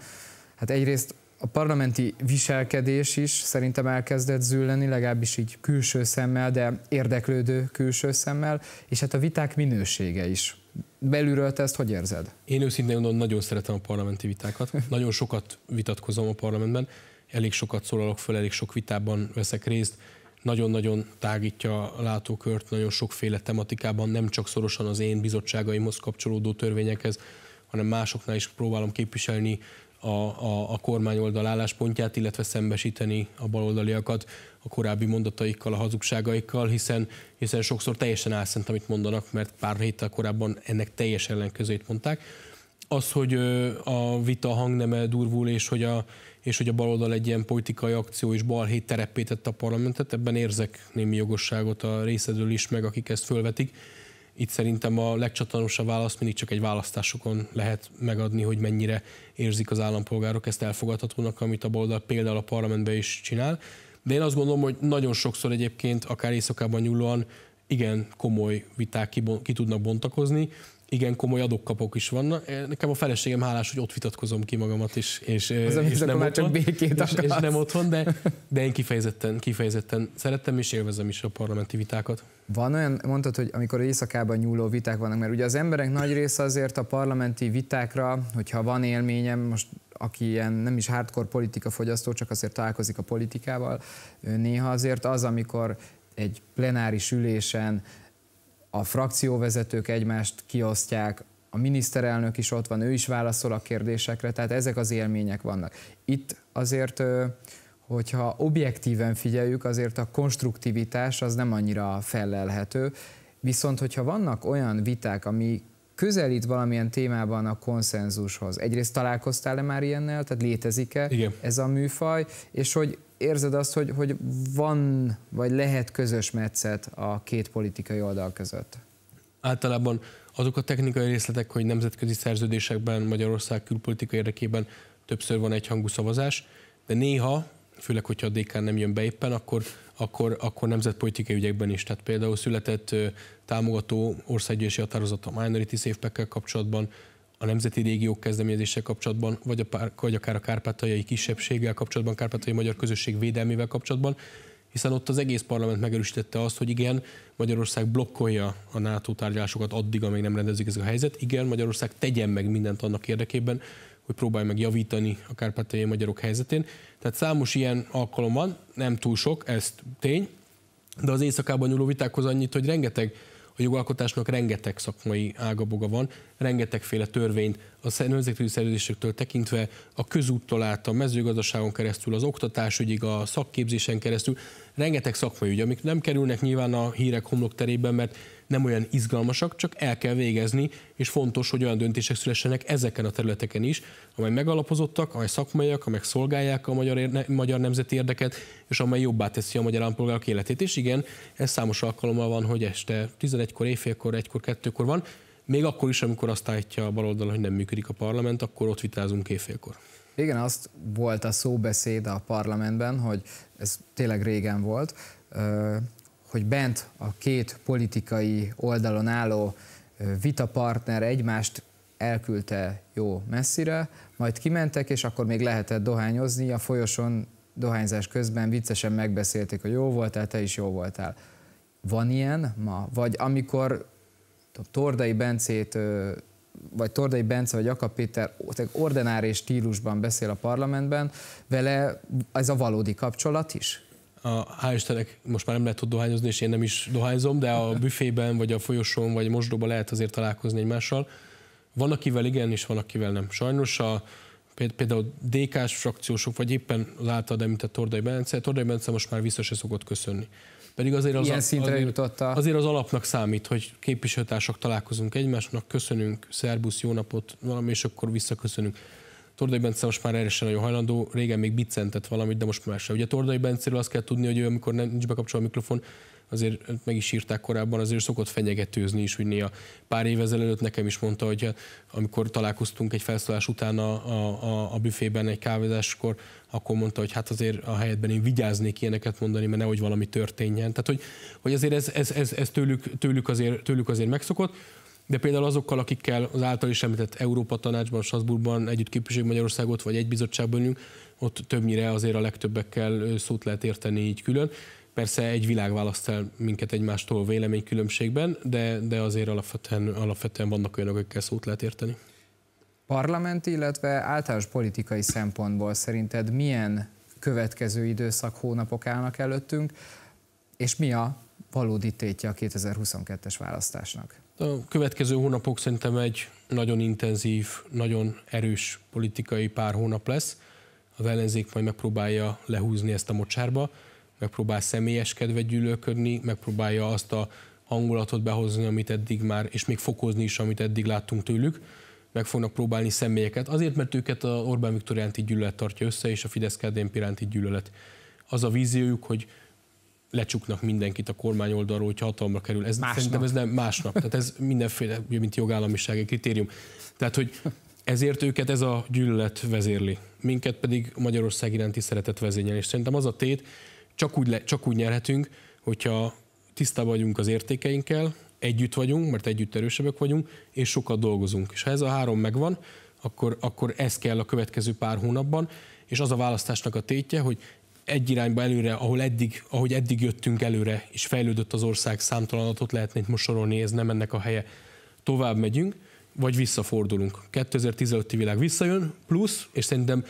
hát egyrészt a parlamenti viselkedés is szerintem elkezdett zülleni, legalábbis így külső szemmel, de érdeklődő külső szemmel, és hát a viták minősége is. Belülről te ezt hogy érzed? Én őszintén mondom, nagyon szeretem a parlamenti vitákat. Nagyon sokat vitatkozom a parlamentben, elég sokat szólalok föl, elég sok vitában veszek részt. Nagyon-nagyon tágítja a látókört, nagyon sokféle tematikában, nem csak szorosan az én bizottságaimhoz kapcsolódó törvényekhez, hanem másoknál is próbálom képviselni a, a, a kormány oldal álláspontját, illetve szembesíteni a baloldaliakat a korábbi mondataikkal, a hazugságaikkal, hiszen, hiszen sokszor teljesen álszent, amit mondanak, mert pár héttel korábban ennek teljes ellenkezőjét mondták. Az, hogy a vita hangneme durvul, és hogy a, és hogy a baloldal egy ilyen politikai akció és balhét tereppé a parlamentet, ebben érzek némi jogosságot a részedről is, meg akik ezt fölvetik itt szerintem a legcsatornosabb válasz, mindig csak egy választásokon lehet megadni, hogy mennyire érzik az állampolgárok ezt elfogadhatónak, amit a baloldal például a parlamentben is csinál. De én azt gondolom, hogy nagyon sokszor egyébként, akár éjszakában nyúlóan, igen komoly viták ki, ki tudnak bontakozni, igen komoly adokkapok is vannak. Eh, nekem a feleségem hálás, hogy ott vitatkozom ki magamat is, és, és, eh, az és nem otthon, csak békét és, és, nem otthon, de, de én kifejezetten, kifejezetten szerettem és élvezem is a parlamenti vitákat. Van olyan, mondtad, hogy amikor éjszakában nyúló viták vannak, mert ugye az emberek nagy része azért a parlamenti vitákra, hogyha van élményem, most aki ilyen nem is hardcore politika fogyasztó, csak azért találkozik a politikával, néha azért az, amikor egy plenáris ülésen a frakcióvezetők egymást kiosztják, a miniszterelnök is ott van, ő is válaszol a kérdésekre, tehát ezek az élmények vannak. Itt azért, hogyha objektíven figyeljük, azért a konstruktivitás az nem annyira felelhető. viszont hogyha vannak olyan viták, ami közelít valamilyen témában a konszenzushoz. Egyrészt találkoztál-e már ilyennel, tehát létezik-e ez a műfaj, és hogy érzed azt, hogy, hogy van, vagy lehet közös metszet a két politikai oldal között? Általában azok a technikai részletek, hogy nemzetközi szerződésekben Magyarország külpolitika érdekében többször van egyhangú szavazás, de néha, főleg, hogyha a DK nem jön be éppen, akkor, akkor, akkor nemzetpolitikai ügyekben is. Tehát például született támogató országgyűlési határozat a minority safe kapcsolatban, a nemzeti régiók kezdeményezéssel kapcsolatban, vagy, a pár, vagy akár a kárpátaljai kisebbséggel kapcsolatban, kárpátaljai magyar közösség védelmével kapcsolatban, hiszen ott az egész parlament megerősítette azt, hogy igen, Magyarország blokkolja a NATO tárgyalásokat addig, amíg nem rendezik ez a helyzet, igen, Magyarország tegyen meg mindent annak érdekében, hogy próbálj meg javítani a kárpátaljai magyarok helyzetén. Tehát számos ilyen alkalom van, nem túl sok, ez tény, de az éjszakában nyúló vitákhoz annyit, hogy rengeteg a jogalkotásnak rengeteg szakmai ágaboga van, rengetegféle törvényt a nemzetközi szerződésektől tekintve a közúttól át a mezőgazdaságon keresztül, az oktatásügyig, a szakképzésen keresztül, rengeteg szakmai ügy, amik nem kerülnek nyilván a hírek homlokterében, mert nem olyan izgalmasak, csak el kell végezni, és fontos, hogy olyan döntések szülessenek ezeken a területeken is, amely megalapozottak, amely szakmaiak, amelyek szolgálják a magyar, érne, magyar nemzeti érdeket, és amely jobbá teszi a magyar állampolgárok életét. És igen, ez számos alkalommal van, hogy este 11-kor, éjfélkor, 1-kor, 2-kor van, még akkor is, amikor azt állítja a baloldal, hogy nem működik a parlament, akkor ott vitázunk éjfélkor. Igen, azt volt a szóbeszéd a parlamentben, hogy ez tényleg régen volt, hogy bent a két politikai oldalon álló vitapartner egymást elküldte jó messzire, majd kimentek, és akkor még lehetett dohányozni, a folyosón dohányzás közben viccesen megbeszélték, hogy jó voltál, te is jó voltál. Van ilyen ma? Vagy amikor a Tordai Bencét vagy Tordai Bence, vagy Jakab Péter ordinári stílusban beszél a parlamentben, vele ez a valódi kapcsolat is? a hálistenek most már nem lehet ott dohányozni, és én nem is dohányzom, de a büfében, vagy a folyosón, vagy a mosdóban lehet azért találkozni egymással. Van, akivel igen, és van, akivel nem. Sajnos a, például DK-s frakciósok, vagy éppen az általad említett Tordai Bence, Tordai Bence most már vissza se szokott köszönni. Pedig azért az, Ilyen szintre azért, a... azért az alapnak számít, hogy képviselőtársak találkozunk egymásnak, köszönünk, szerbusz, jó napot, valami, és akkor visszaköszönünk. Tordai Bence most már erre sem nagyon hajlandó, régen még bicentett valamit, de most már sem. Ugye Tordai Bencéről azt kell tudni, hogy ő, amikor nincs bekapcsolva a mikrofon, azért meg is írták korábban, azért szokott fenyegetőzni is, hogy néha pár éve ezelőtt nekem is mondta, hogy eh, amikor találkoztunk egy felszólás után a, a, a, a büfében egy kávézáskor, akkor mondta, hogy hát azért a helyetben én vigyáznék ilyeneket mondani, mert nehogy valami történjen. Tehát, hogy, hogy azért ez, ez, ez, ez tőlük, tőlük, azért, tőlük azért megszokott, de például azokkal, akikkel az által is említett Európa Tanácsban, Strasbourgban együtt képviseljük Magyarországot, vagy egy bizottságban ülünk, ott többnyire azért a legtöbbekkel szót lehet érteni így külön. Persze egy világ választ el minket egymástól véleménykülönbségben, de, de azért alapvetően, alapvetően vannak olyanok, akikkel szót lehet érteni. Parlamenti, illetve általános politikai szempontból szerinted milyen következő időszak hónapok állnak előttünk, és mi a valódi tétje a 2022-es választásnak? A következő hónapok szerintem egy nagyon intenzív, nagyon erős politikai pár hónap lesz. Az ellenzék majd megpróbálja lehúzni ezt a mocsárba megpróbál személyeskedve gyűlölködni, megpróbálja azt a hangulatot behozni, amit eddig már, és még fokozni is, amit eddig láttunk tőlük. Meg fognak próbálni személyeket, azért, mert őket a Orbán Viktor iránti gyűlölet tartja össze, és a fidesz kdnp iránti gyűlölet. Az a víziójuk, hogy lecsuknak mindenkit a kormány oldalról, hogyha hatalomra kerül. Ez, másnap. Szerintem ez nem másnap. Tehát ez mindenféle, mint jogállamisági kritérium. Tehát, hogy ezért őket ez a gyűlölet vezérli. Minket pedig Magyarország iránti szeretet vezényel. És szerintem az a tét, csak úgy, le, csak úgy nyerhetünk, hogyha tisztában vagyunk az értékeinkkel, együtt vagyunk, mert együtt erősebbek vagyunk, és sokat dolgozunk. És ha ez a három megvan, akkor, akkor ez kell a következő pár hónapban, és az a választásnak a tétje, hogy egy irányba előre, ahol eddig, ahogy eddig jöttünk előre, és fejlődött az ország, számtalan adatot lehetne itt most sorolni, ez nem ennek a helye, tovább megyünk, vagy visszafordulunk. 2015-i világ visszajön, plusz, és szerintem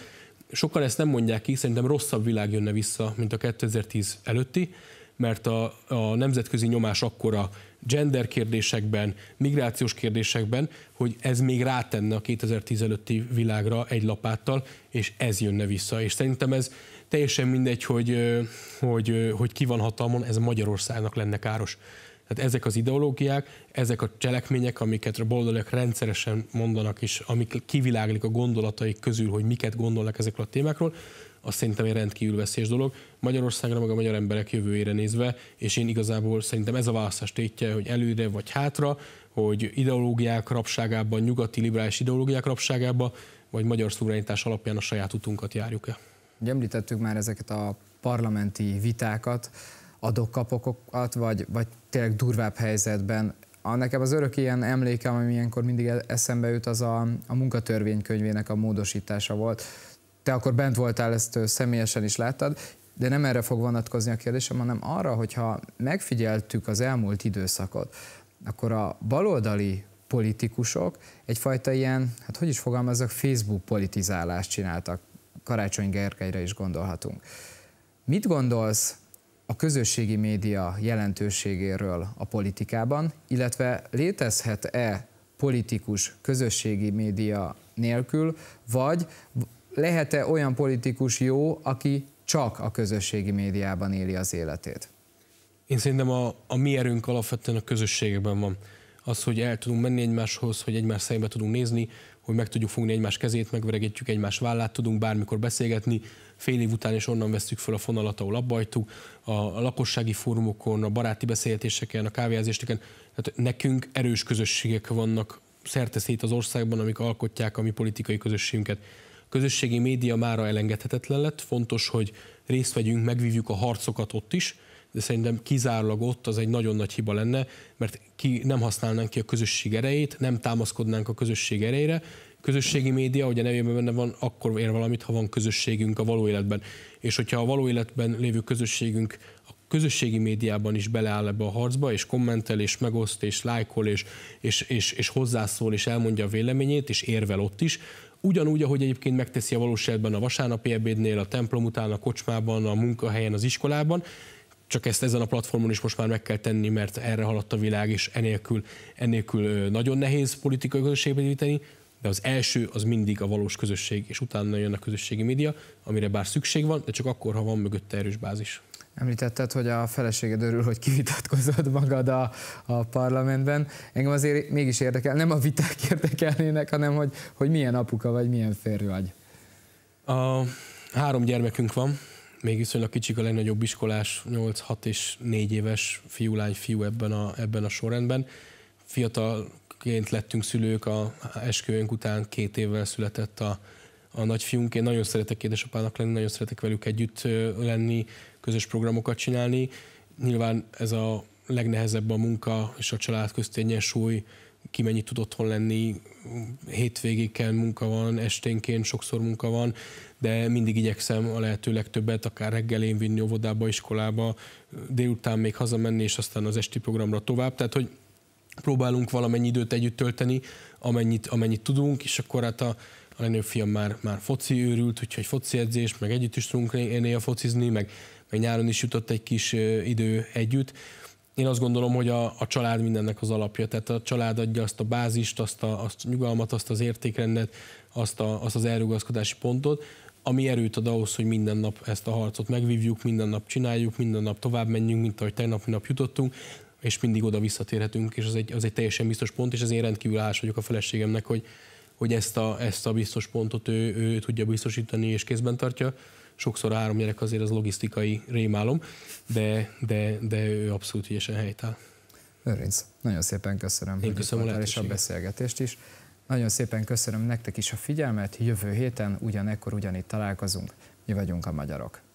sokan ezt nem mondják ki, szerintem rosszabb világ jönne vissza, mint a 2010 előtti, mert a, a nemzetközi nyomás akkora gender kérdésekben, migrációs kérdésekben, hogy ez még rátenne a 2010 előtti világra egy lapáttal, és ez jönne vissza. És szerintem ez teljesen mindegy, hogy, hogy, hogy ki van hatalmon, ez Magyarországnak lenne káros. Tehát ezek az ideológiák, ezek a cselekmények, amiket a boldogok rendszeresen mondanak, és amik kiviláglik a gondolataik közül, hogy miket gondolnak ezekről a témákról, az szerintem egy rendkívül veszélyes dolog. Magyarországra, meg a magyar emberek jövőjére nézve, és én igazából szerintem ez a választás tétje, hogy előre vagy hátra, hogy ideológiák rabságában, nyugati liberális ideológiák rabságában, vagy magyar szuverenitás alapján a saját utunkat járjuk-e. említettük már ezeket a parlamenti vitákat, adókapokat, vagy, vagy tényleg durvább helyzetben. A, nekem az örök ilyen emlékem, ami ilyenkor mindig e- eszembe jut, az a, a munkatörvénykönyvének a módosítása volt. Te akkor bent voltál, ezt személyesen is láttad, de nem erre fog vonatkozni a kérdésem, hanem arra, hogyha megfigyeltük az elmúlt időszakot, akkor a baloldali politikusok egyfajta ilyen, hát hogy is fogalmazok, Facebook politizálást csináltak. Karácsony Gergelyre is gondolhatunk. Mit gondolsz, a közösségi média jelentőségéről a politikában, illetve létezhet-e politikus közösségi média nélkül, vagy lehet-e olyan politikus jó, aki csak a közösségi médiában éli az életét? Én szerintem a, a mi erőnk alapvetően a közösségekben van. Az, hogy el tudunk menni egymáshoz, hogy egymás szembe tudunk nézni, hogy meg tudjuk fogni egymás kezét, megveregetjük egymás vállát, tudunk bármikor beszélgetni, fél év után is onnan vesztük föl a fonalat, ahol abbajtuk, a, a lakossági fórumokon, a baráti beszélgetéseken, a kávéházésteken. Tehát nekünk erős közösségek vannak szerte szét az országban, amik alkotják a mi politikai közösségünket. A közösségi média mára elengedhetetlen lett, fontos, hogy részt vegyünk, megvívjuk a harcokat ott is, de szerintem kizárólag ott az egy nagyon nagy hiba lenne, mert ki nem használnánk ki a közösség erejét, nem támaszkodnánk a közösség erejére, közösségi média, ugye nevében benne van, akkor ér valamit, ha van közösségünk a való életben. És hogyha a való életben lévő közösségünk a közösségi médiában is beleáll ebbe a harcba, és kommentel, és megoszt, és lájkol, és, és, és, és hozzászól, és elmondja a véleményét, és érvel ott is, Ugyanúgy, ahogy egyébként megteszi a valóságban a vasárnapi ebédnél, a templom után, a kocsmában, a munkahelyen, az iskolában, csak ezt ezen a platformon is most már meg kell tenni, mert erre haladt a világ, és enélkül, enélkül nagyon nehéz politikai közösségbe építeni, de az első az mindig a valós közösség, és utána jön a közösségi média, amire bár szükség van, de csak akkor, ha van mögötte erős bázis. Említetted, hogy a feleséged örül, hogy kivitatkozod magad a, a parlamentben. Engem azért mégis érdekel, nem a viták érdekelnének, hanem hogy, hogy milyen apuka vagy, milyen férj vagy. A három gyermekünk van, még viszonylag kicsik a legnagyobb iskolás, 8-6 és 4 éves fiú, lány, fiú ebben a, ebben a sorrendben. Fiatalként lettünk szülők, a, esküvőnk után két évvel született a, a nagyfiunk. Én nagyon szeretek édesapának lenni, nagyon szeretek velük együtt lenni, közös programokat csinálni. Nyilván ez a legnehezebb a munka és a család közti egyensúly, ki mennyit tud otthon lenni, kell munka van, esténként sokszor munka van, de mindig igyekszem a lehető legtöbbet, akár reggelén vinni óvodába, iskolába, délután még hazamenni, és aztán az esti programra tovább. Tehát, hogy próbálunk valamennyi időt együtt tölteni, amennyit, amennyit tudunk, és akkor hát a, a legnagyobb fiam már, már foci őrült, úgyhogy foci edzés, meg együtt is tudunk néha focizni, meg, meg nyáron is jutott egy kis idő együtt én azt gondolom, hogy a, a család mindennek az alapja. Tehát a család adja azt a bázist, azt a, azt a nyugalmat, azt az értékrendet, azt, a, azt az elrugaszkodási pontot, ami erőt ad ahhoz, hogy minden nap ezt a harcot megvívjuk, minden nap csináljuk, minden nap tovább menjünk, mint ahogy tegnap nap jutottunk, és mindig oda visszatérhetünk, és az egy, az egy teljesen biztos pont, és ezért rendkívül hálás vagyok a feleségemnek, hogy, hogy ezt a, ezt a biztos pontot ő, ő tudja biztosítani és kézben tartja sokszor három gyerek azért az logisztikai rémálom, de, de, de ő abszolút ügyesen helytáll. Örinc, nagyon szépen köszönöm, Én köszönöm a és a beszélgetést is. Nagyon szépen köszönöm nektek is a figyelmet, jövő héten ugyanekkor ugyanitt találkozunk. Mi vagyunk a magyarok.